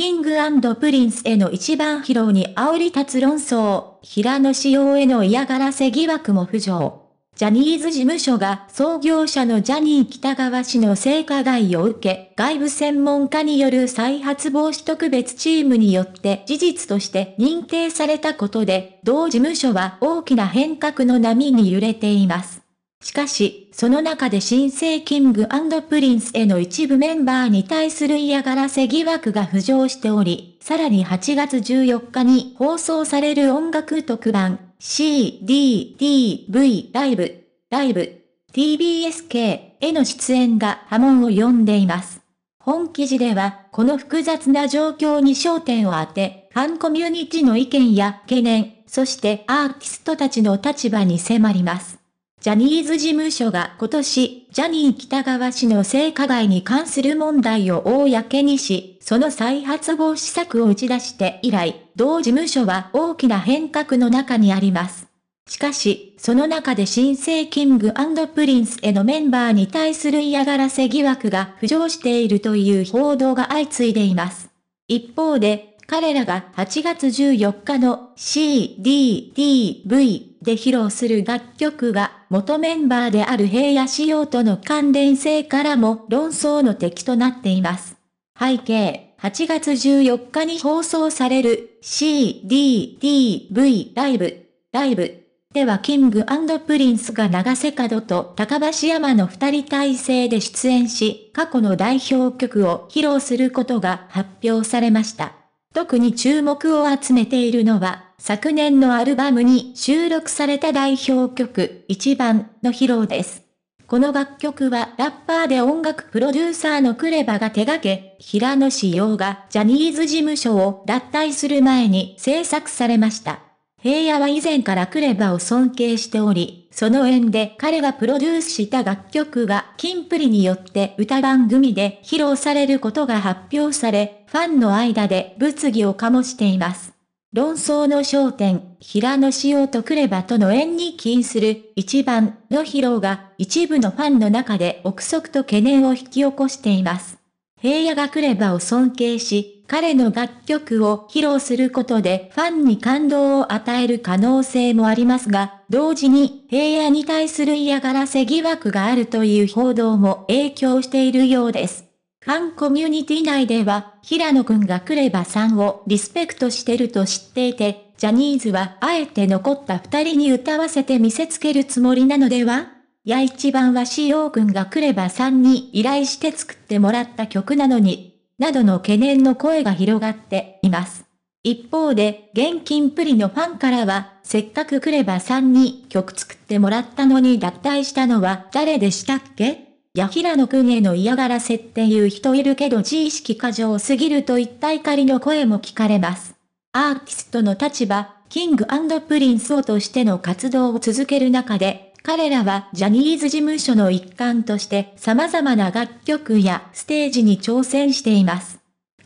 キングプリンスへの一番疲労に煽り立つ論争、平野紫耀への嫌がらせ疑惑も浮上。ジャニーズ事務所が創業者のジャニー北川氏の性加害を受け、外部専門家による再発防止特別チームによって事実として認定されたことで、同事務所は大きな変革の波に揺れています。しかし、その中で新生キングプリンスへの一部メンバーに対する嫌がらせ疑惑が浮上しており、さらに8月14日に放送される音楽特番 c d d v ライブ、ライブ、TBSK への出演が波紋を呼んでいます。本記事では、この複雑な状況に焦点を当て、ファンコミュニティの意見や懸念、そしてアーティストたちの立場に迫ります。ジャニーズ事務所が今年、ジャニー北川氏の性加害に関する問題を公にし、その再発防止策を打ち出して以来、同事務所は大きな変革の中にあります。しかし、その中で新生キングプリンスへのメンバーに対する嫌がらせ疑惑が浮上しているという報道が相次いでいます。一方で、彼らが8月14日の c d d v で披露する楽曲は、元メンバーである平野仕様との関連性からも論争の敵となっています。背景、8月14日に放送される c d d v ライブ、ライブではキングプリンスが長瀬角と高橋山の二人体制で出演し、過去の代表曲を披露することが発表されました。特に注目を集めているのは、昨年のアルバムに収録された代表曲、1番の披露です。この楽曲はラッパーで音楽プロデューサーのクレバが手掛け、平野志耀がジャニーズ事務所を脱退する前に制作されました。平野は以前からクレバを尊敬しており、その縁で彼がプロデュースした楽曲がキンプリによって歌番組で披露されることが発表され、ファンの間で物議を醸しています。論争の焦点、平野紫耀とクレバとの縁に起因する一番の疲労が一部のファンの中で憶測と懸念を引き起こしています。平野がクレバを尊敬し、彼の楽曲を披露することでファンに感動を与える可能性もありますが、同時に平野に対する嫌がらせ疑惑があるという報道も影響しているようです。韓コミュニティ内では、平野くんがクレバさんをリスペクトしてると知っていて、ジャニーズはあえて残った二人に歌わせて見せつけるつもりなのではや一番は CO くんがクレバさんに依頼して作ってもらった曲なのに、などの懸念の声が広がっています。一方で、現金プリのファンからは、せっかくクレバさんに曲作ってもらったのに脱退したのは誰でしたっけや平野くんへの嫌がらせっていう人いるけど自意識過剰すぎるといった怒りの声も聞かれます。アーティストの立場、キングプリンスをとしての活動を続ける中で、彼らはジャニーズ事務所の一環として様々な楽曲やステージに挑戦しています。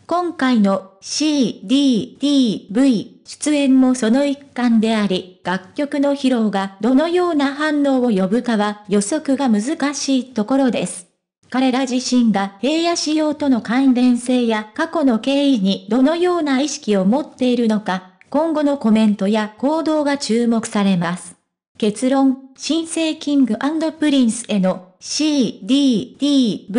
今回の CDDV 出演もその一環であり、楽曲の披露がどのような反応を呼ぶかは予測が難しいところです。彼ら自身が平野仕様との関連性や過去の経緯にどのような意識を持っているのか、今後のコメントや行動が注目されます。結論、新生キングプリンスへの CDDV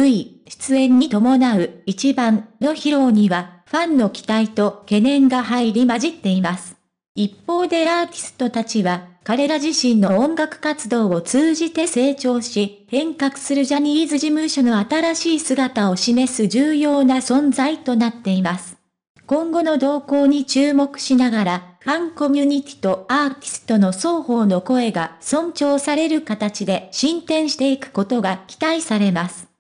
出演に伴う一番の披露にはファンの期待と懸念が入り混じっています。一方でアーティストたちは彼ら自身の音楽活動を通じて成長し、変革するジャニーズ事務所の新しい姿を示す重要な存在となっています。今後の動向に注目しながら、ファンコミュニティとアーティストの双方の声が尊重される形で進展していくことが期待されます。